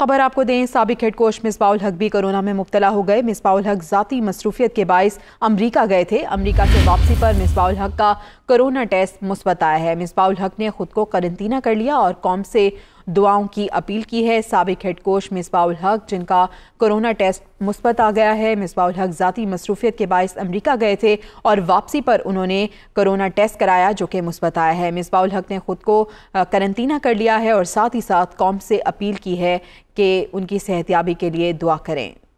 खबर आपको दें सबक हेड कोच मिसबाउल हक भी कोरोना में मुबतला हो गए मिसबाउल हक ज़ाती मसरूफियत के बायस अमरीका गए थे अमरीका से वापसी पर मिसबाउल हक का कोरोना टेस्ट मुस्बत आया है मिसबाउल हक ने खुद को करंतना कर लिया और कॉम से दुआओं की अपील की है सबक हेड कोच मिसबाउल हक जिनका कोरोना टेस्ट मुस्बत आ गया है मिसबाउल हक ज़ाती मसरूफियत के बायस अमरीका गए थे और वापसी पर उन्होंने कोरोना टेस्ट कराया जो कि मुस्बत आया है मिसबाउल हक ने ख़ुद को करंतना कर लिया है और साथ ही साथ कौम से अपील की है कि उनकी सेहतियाबी के लिए दुआ करें